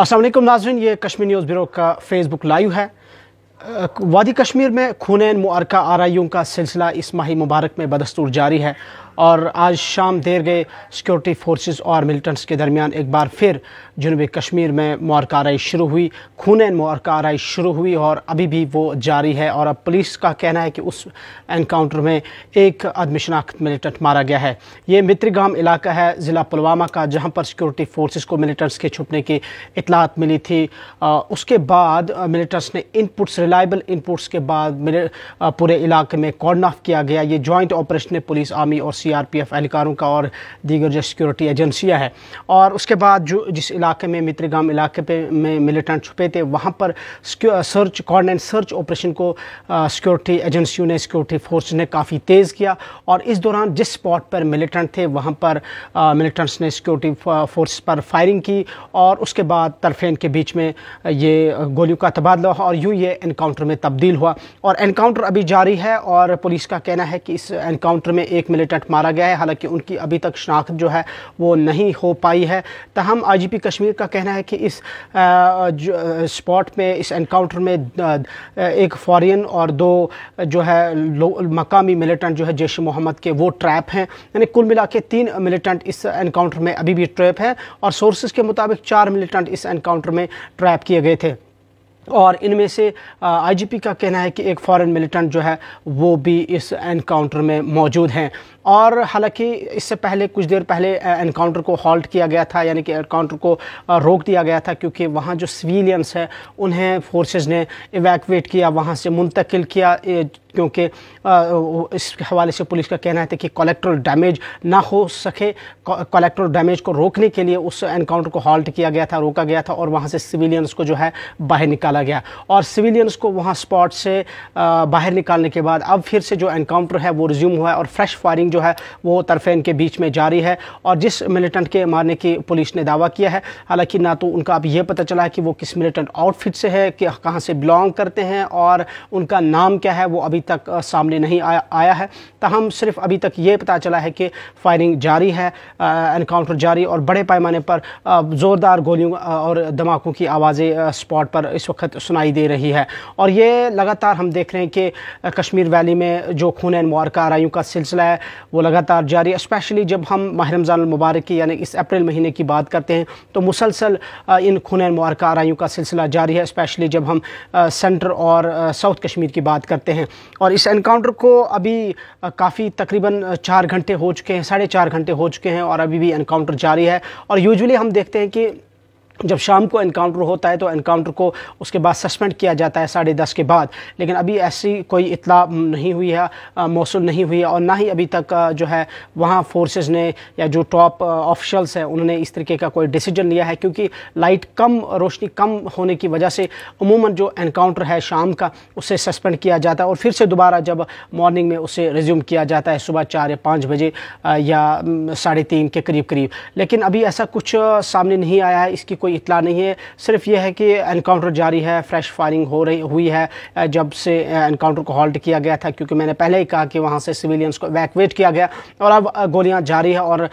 असलम नाजरन ये Kashmir news bureau का Facebook live है वादी कश्मीर में खून मुआरका आरइयों का सिलसिला इस माह मुबारक में बदस्तूर जारी है और आज शाम देर गए सिक्योरिटी फोर्सेस और मिलिटेंट्स के दरमियान एक बार फिर जनूबी कश्मीर में मौर कार्रवाई शुरू हुई खून मौर कार्रवाई शुरू हुई और अभी भी वो जारी है और अब पुलिस का कहना है कि उस एनकाउंटर में एक आदमी शनाख्त मिलिटेंट मारा गया है ये मित्रीगाम इलाका है ज़िला पुलवामा का जहाँ पर सिक्योरिटी फोर्सेज को मिलिटेंट्स के छुपने की इतलात मिली थी आ, उसके बाद मिलिटेंट्स ने इनपुट्स रिलायबल इनपुट्स के बाद पूरे इलाके में कॉर्न ऑफ किया गया ये जॉइंट ऑपरेशन पुलिस आर्मी और सीआरपीएफ एहलकारों का और दीगर जो सिक्योरिटी एजेंसियाँ हैं और उसके बाद जो जिस इलाके में मित्रगाम इलाके पे में मिलिटेंट छुपे थे वहाँ पर सर्च कॉर्डिनेट सर्च ऑपरेशन को सिक्योरिटी एजेंसियों ने सिक्योरिटी फोर्स ने काफ़ी तेज़ किया और इस दौरान जिस स्पॉट पर मिलिटेंट थे वहाँ पर मिलिटेंट्स ने सिक्योरिटी फोर्स पर फायरिंग की और उसके बाद तरफेन के बीच में ये गोलियों का तबादला हुआ और यूँ ये इनकाउंटर में तब्दील हुआ और इनकाउंटर अभी जारी है और पुलिस का कहना है कि इस इनकाउंटर में एक मिलिटेंट मारा गया है हालांकि उनकी अभी तक शनाख्त जो है वो नहीं हो पाई है तहम आई पी कश्मीर का कहना है कि इस स्पॉट में इस एनकाउंटर में एक फॉरेन और दो जो है मकामी मिलिटेंट जो है जैश मोहम्मद के वो ट्रैप हैं यानी कुल मिला के तीन मिलिटेंट इस इनकाउंटर में अभी भी ट्रैप हैं और सोर्सेज के मुताबिक चार मिलिटेंट इस एनकाउंटर में ट्रैप किए गए थे और इनमें से आईजीपी का कहना है कि एक फॉरेन मिलिटेंट जो है वो भी इस एनकाउंटर में मौजूद हैं और हालांकि इससे पहले कुछ देर पहले एनकाउंटर को हॉल्ट किया गया था यानी कि एनकाउंटर को रोक दिया गया था क्योंकि वहाँ जो सिविलियंस हैं उन्हें फोर्सेस ने इवैक्यूएट किया वहाँ से मुंतकिल किया क्योंकि इस हवाले से पुलिस का कहना है कि कलेक्ट्रल डैमेज ना हो सके कलेक्ट्रल डैमेज को रोकने के लिए उस एनकाउंटर को हॉल्ट किया गया था रोका गया था और वहाँ से सिविलियंस को जो है बाहर निकाला गया और सिविलियंस को वहाँ स्पॉट से बाहर निकालने के बाद अब फिर से जो एनकाउंटर है वो रिज्यूम हुआ है और फ्रेश फायरिंग जो है वो तरफेन के बीच में जारी है और जिस मिलिटेंट के मारने की पुलिस ने दावा किया है हालांकि ना तो उनका अब यह पता चला है कि वो किस मिलिटेंट आउटफिट से है कि कहाँ से बिलोंग करते हैं और उनका नाम क्या है वो अभी तक सामने नहीं आया आया है तहम तो सिर्फ अभी तक ये पता चला है कि फायरिंग जारी है इनकाउंटर जारी और बड़े पैमाने पर ज़ोरदार गोलियों और धमाकों की आवाज़ें स्पॉट पर इस वक्त सुनाई दे रही है और ये लगातार हम देख रहे हैं कि कश्मीर वैली में जो खून मार का का सिलसिला है वो लगातार जारी इस्पेशली स्पेशली जब हम माह रमज़ान मुबारक की यानी इस अप्रैल महीने की बात करते हैं तो मुसलसल इन खून मार का का सिलसिला जारी है स्पेशली जब हम सेंटर और साउथ कश्मीर की बात करते हैं और इस एनकाउंटर को अभी काफ़ी तकरीबन चार घंटे हो चुके हैं साढ़े चार घंटे हो चुके हैं और अभी भी एनकाउंटर जारी है और यूजुअली हम देखते हैं कि जब शाम को इनकाउंटर होता है तो इनकाउंटर को उसके बाद सस्पेंड किया जाता है साढ़े दस के बाद लेकिन अभी ऐसी कोई इतला नहीं हुई है मौसू नहीं हुई है और ना ही अभी तक जो है वहाँ फोर्सेस ने या जो टॉप ऑफिशल्स हैं उन्होंने इस तरीके का कोई डिसीजन लिया है क्योंकि लाइट कम रोशनी कम होने की वजह से अमूमन जो इनकाउंटर है शाम का उसे सस्पेंड किया जाता है और फिर से दोबारा जब मॉर्निंग में उसे रिज्यूम किया जाता है सुबह चार या पाँच बजे या साढ़े तीन के करीब करीब लेकिन अभी ऐसा कुछ सामने नहीं आया है इसकी कोई इतला नहीं है सिर्फ यह है कि इनकाउंटर जारी है फ्रेश फायरिंग हो रही हुई है जब से इनकाउंटर को हॉल्ट किया गया था क्योंकि मैंने पहले ही कहा कि वहाँ से सिविलियंस को वैकवेट किया गया और अब गोलियाँ जारी है और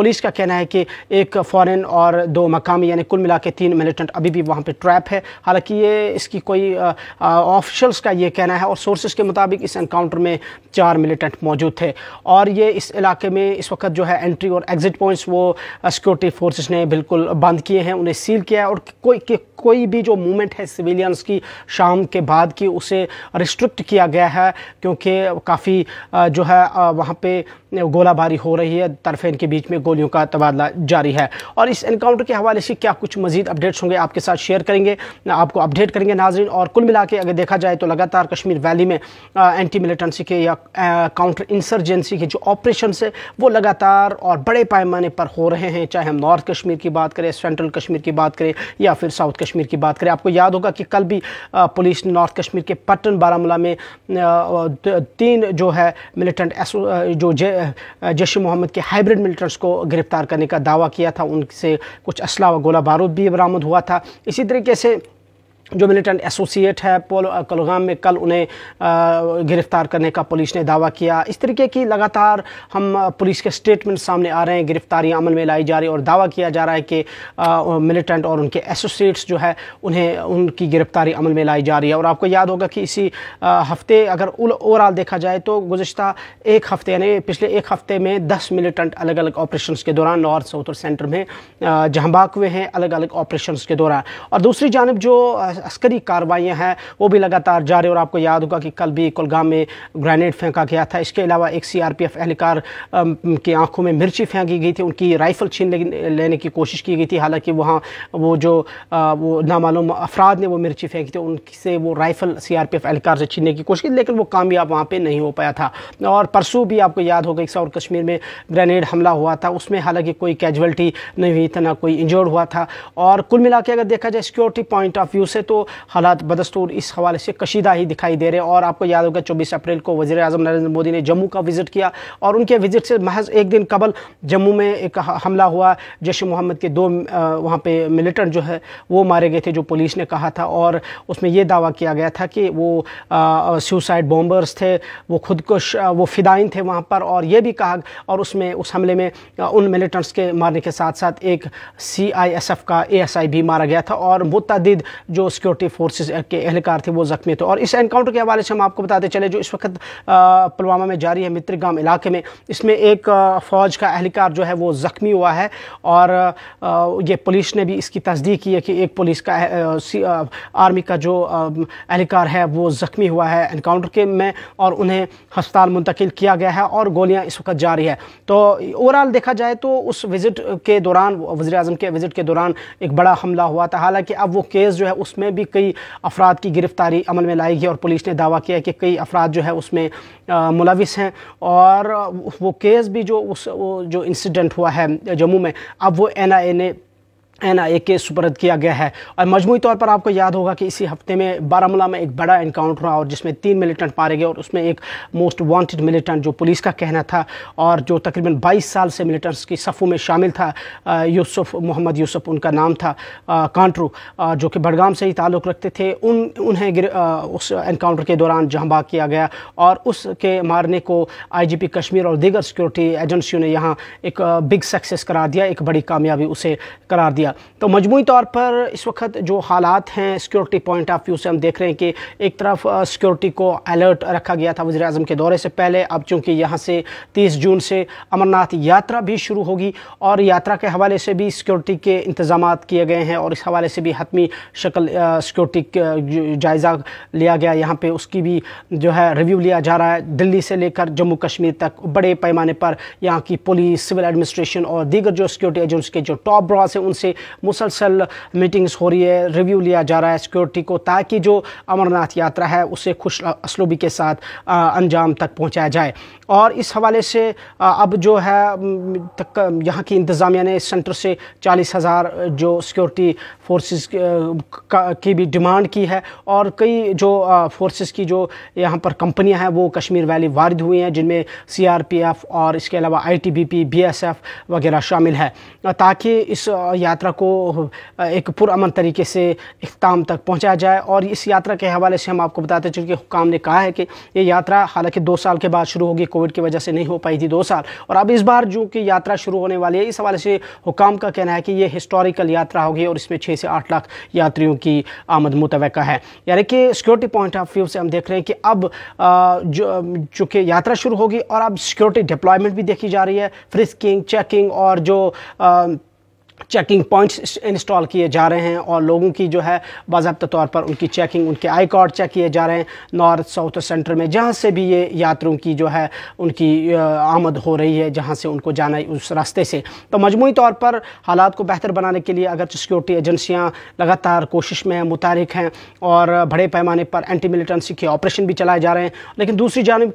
पुलिस का कहना है कि एक फ़ॉरन और दो मकामी यानी कुल मिला के तीन मिलिटेंट अभी भी वहाँ पर ट्रैप है हालांकि ये इसकी कोई ऑफिशल्स का ये कहना है और सोर्सेज के मुताबिक इस इनकाउंटर में चार मिलिटेंट मौजूद थे और ये इस इलाके में इस वक्त जो है एंट्री और एग्ज़िट पॉइंट्स वो सिक्योरिटी फोर्सेस ने बिल्कुल बंद किए हैं उन्हें सील किया है और कोई कोई भी जो मूवमेंट है सिविलियंस की शाम के बाद की उसे रिस्ट्रिक्ट किया गया है क्योंकि काफ़ी जो है वहाँ पे गोलाबारी हो रही है तरफेन के बीच में गोलियों का तबादला जारी है और इस इनकाउंटर के हवाले से क्या कुछ मजीद अपडेट्स होंगे आपके साथ शेयर करेंगे आपको अपडेट करेंगे नाजरन और कुल मिला के अगर देखा जाए तो लगातार कश्मीर वैली में एंटी मिलिटेंसी के या काउंटर इंसर्जेंसी के जो ऑपरेशन है वो लगातार और बड़े पैमाने पर हो रहे हैं चाहे हम नॉर्थ कश्मीर की बात करें सेंट्रल कश्मीर की बात करें या फिर साउथ कश्मीर की बात करें आपको याद होगा कि कल भी पुलिस ने नॉर्थ कश्मीर के पट्टन बारामूला में तीन जो है मिलिटेंट जो जे जैश मोहम्मद के हाइब्रिड मिलिटेंट्स को गिरफ्तार करने का दावा किया था उनसे कुछ असला व गोला बारूद भी बरामद हुआ था इसी तरीके से जो मिलिटेंट एसोसिएट है पोल कलगाम uh, में कल उन्हें uh, गिरफ्तार करने का पुलिस ने दावा किया इस तरीके की लगातार हम uh, पुलिस के स्टेटमेंट सामने आ रहे हैं गिरफ्तारियां अमल में लाई जा रही और दावा किया जा रहा है कि मिलिटेंट और उनके एसोसिएट्स जो है उन्हें उनकी गिरफ्तारी अमल में लाई जा रही है और आपको याद होगा कि इसी हफ्ते अगर ओवरऑल देखा जाए तो गुजशत एक हफ्ते यानी पिछले एक हफ्ते में दस मिलिटेंट अलग अलग ऑपरेशन के दौरान नॉर्थ साउथ और सेंटर में जहाँ हुए हैं अलग अलग ऑपरेशन के दौरान और दूसरी जानब जो अस्करी कार्रवाइयाँ हैं वो भी लगातार जारी और आपको याद होगा कि कल भी कुलगाम में ग्रेनेड फेंका गया था इसके अलावा एक सी आर पी एफ एहलकार की आंखों में मिर्ची फेंकी गई थी उनकी राइफल छीन लेने की कोशिश की गई थी हालांकि वहाँ वो जो वो नामालूम अफराद ने वो मिर्ची फेंकी थी उनसे वो rifle C R P F एहलकार से छीनने की कोशिश की लेकिन वो कामयाब वहाँ पर नहीं हो पाया था और परसों भी आपको याद होगा एक और कश्मीर में ग्रेनेड हमला हुआ था उसमें हालांकि कोई कैजुअल्टी नहीं हुई था ना कोई इंजर्ड हुआ था और कुल मिला अगर देखा जाए सिक्योरिटी पॉइंट ऑफ व्यू से तो हालात बदस्तूर इस हवाले से कशीदा ही दिखाई दे रहे हैं और आपको याद होगा चौबीस अप्रैल को वजी अजम नरेंद्र मोदी ने जम्मू का विजिट किया और उनके विजिट से महज एक दिन कबल जम्मू में एक हमला हुआ जैश मोहम्मद के दो वहाँ पे मिलिटेंट जो है वो मारे गए थे जो पुलिस ने कहा था और उसमें यह दावा किया गया था कि वो सुसाइड बॉम्बर्स थे वो खुद को वो फिदाइन थे वहाँ पर और यह भी कहा और उसमें उस हमले में उन मिलिटेंट्स के मारने के साथ साथ एक सी आई एस एफ का ए एस आई भी मारा गया था और मुतद जो सिक्योरिटी फोर्सेज के एहलकार थे वो जख्मी थे और इस एनकाउंटर के हवाले से हम आपको बताते चले जो इस वक्त पुलवामा में जारी है मित्रगाम इलाके में इसमें एक फ़ौज का एहलकार जो है वो ज़ख्मी हुआ है और ये पुलिस ने भी इसकी तस्दीक की है कि एक पुलिस का आर्मी का जो एहलकार है वो ज़ख्मी हुआ है इनकाउंटर के में और उन्हें हस्पताल मुंतकिल किया गया है और गोलियाँ इस वक्त जारी है तो ओवरऑल देखा जाए तो उस विज़िट के दौरान वजी अजम के विज़िट के दौरान एक बड़ा हमला हुआ था हालांकि अब वो केस जो है उसमें में भी कई अफराद की गिरफ्तारी अमल में लाई गई और पुलिस ने दावा किया कि कई अफराद जो है उसमें मुलविस हैं और वो केस भी जो उस जो इंसिडेंट हुआ है जम्मू में अब वो एन ने एन आई ए केस सुपरद किया गया है और मजमू तौर पर आपको याद होगा कि इसी हफ्ते में बारामूला में एक बड़ा इनकाउंटर हुआ और जिसमें तीन मिलिटेंट मारे गए और उसमें एक मोस्ट वांटेड मिलिटेंट जो पुलिस का कहना था और जो तकरीबन 22 साल से मिलिटेंट्स की सफ़ों में शामिल था यूसुफ मोहम्मद यूसुफ उनका नाम था कांटरू जो कि बड़गाम से ही ताल्लुक़ रखते थे उन उन्हें गिर, उस इनकाउंटर के दौरान जहाँ किया गया और उसके मारने को आई जी पी कश्मीर और दीगर सिक्योरिटी एजेंसियों ने यहाँ एक बिग सक्सेस करार दिया एक बड़ी कामयाबी उसे करार दिया किया तो मजमू तौर पर इस वक्त जो हालात हैं सिक्योरिटी पॉइंट ऑफ व्यू से हम देख रहे हैं कि एक तरफ सिक्योरिटी को अलर्ट रखा गया था वजी अजम के दौरे से पहले अब चूँकि यहाँ से तीस जून से अमरनाथ यात्रा भी शुरू होगी और यात्रा के हवाले से भी सिक्योरिटी के इंतजाम किए गए हैं और इस हवाले से भी हतमी शक्ल सिक्योरिटी जायज़ा लिया गया यहाँ पर उसकी भी जो है रिव्यू लिया जा रहा है दिल्ली से लेकर जम्मू कश्मीर तक बड़े पैमाने पर यहाँ की पुलिस सिविल एडमिनिस्ट्रेशन और दीगर जो सिक्योरिटी एजेंसी के जो टॉप ब्रॉस हैं उनसे मुसलसल मीटिंग्स हो रही है रिव्यू लिया जा रहा है सिक्योरिटी को ताकि जो अमरनाथ यात्रा है उसे खुश असलूबी के साथ अंजाम तक पहुँचाया जाए और इस हवाले से अब जो है तक यहाँ की इंतज़ामिया ने सेंटर से चालीस हज़ार जो सिक्योरिटी फोर्सेस की भी डिमांड की है और कई जो फोर्सेस की जो यहाँ पर कंपनियाँ हैं वो कश्मीर वैली वारद हुई हैं जिनमें सी आर पी एफ़ और इसके अलावा I T B P B S F वगैरह शामिल है ताकि इस यात्रा यात्रा को एक पुरान तरीके से इख्ताम तक पहुँचाया जाए और इस यात्रा के हवाले से हम आपको बताते चूँकि हुकाम ने कहा है कि ये यात्रा हालांकि दो साल के बाद शुरू होगी कोविड की वजह से नहीं हो पाई थी दो साल और अब इस बार जो कि यात्रा शुरू होने वाली है इस हवाले से हुकाम का कहना है कि ये हिस्टोरिकल यात्रा होगी और इसमें छः से आठ लाख यात्रियों की आमद मुतव है यानी कि सिक्योरिटी पॉइंट ऑफ व्यू से हम देख रहे हैं कि अब चूँकि यात्रा शुरू होगी और अब सिक्योरिटी डिप्लॉयमेंट भी देखी जा रही है फ्रिस्किंग चेकिंग और जो आ, चेकिंग पॉइंट्स इंस्टॉल किए जा रहे हैं और लोगों की जो है बाबा तौर पर उनकी चेकिंग उनके आई कार्ड चेक किए जा रहे हैं नॉर्थ साउथ और सेंटर में जहाँ से भी ये यात्रियों की जो है उनकी आमद हो रही है जहाँ से उनको जाना है उस रास्ते से तो मजमू तौर पर हालात को बेहतर बनाने के लिए अगर सिक्योरिटी एजेंसियाँ लगातार कोशिश में हैं मुतारक हैं और बड़े पैमाने पर एंटी मिलिटेंसी के ऑपरेशन भी चलाए जा रहे हैं लेकिन दूसरी जानब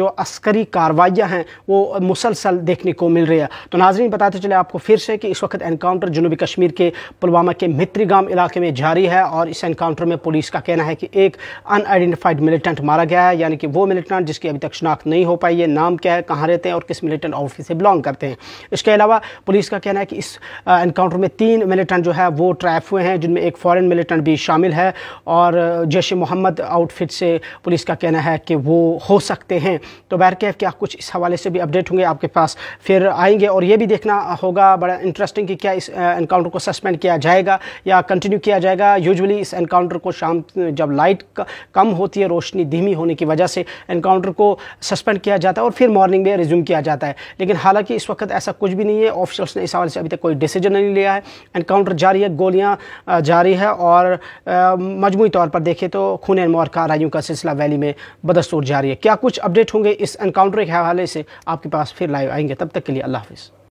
जो अस्करी कार्रवाइयाँ हैं वो मुसलसल देखने को मिल रही है तो नाजरीन बताते चले आपको आपको फिर से कि इस वक्त एनकाउंटर जनूबी कश्मीर के पुलवामा के मित्री गांव इलाके में जारी है और इस एनकाउंटर में पुलिस का कहना है कि एक अनआइडेंटिफाइड मिलिटेंट मारा गया है यानी कि वो मिलिटेंट जिसकी अभी तक शनाख्त नहीं हो पाई है नाम क्या है कहाँ रहते हैं और किस मिलिटेंट ऑफिस से बिलोंग करते हैं इसके अलावा पुलिस का कहना है कि इस एनकाउंटर में तीन मिलिटेंट जो है वो ट्रैप हुए हैं जिनमें एक फॉरन मिलिटेंट भी शामिल है और जैश मोहम्मद आउटफिट से पुलिस का कहना है कि वो हो सकते हैं तो बैर क्या कुछ इस हवाले से भी अपडेट होंगे आपके पास फिर आएंगे और ये भी देखना होगा होगा बड़ा इंटरेस्टिंग कि क्या इस एनकाउंटर को सस्पेंड किया जाएगा या कंटिन्यू किया जाएगा यूजुअली इस एनकाउंटर को शाम जब लाइट कम होती है रोशनी धीमी होने की वजह से एनकाउंटर को सस्पेंड किया जाता है और फिर मॉर्निंग में रिज्यूम किया जाता है लेकिन हालांकि इस वक्त ऐसा कुछ भी नहीं है ऑफिसर्स ने इस हवाले से अभी तक कोई डिसीजन नहीं लिया है एनकाउंटर जारी है गोलियाँ जारी है और मजमू तौर पर देखें तो खून का रायों का सिलसिला वैली में बदस्तूर जारी है क्या कुछ अपडेट होंगे इस एनकाउंटर के हवाले से आपके पास फिर लाइव आएंगे तब तक के लिए अल्लाह हाफिज़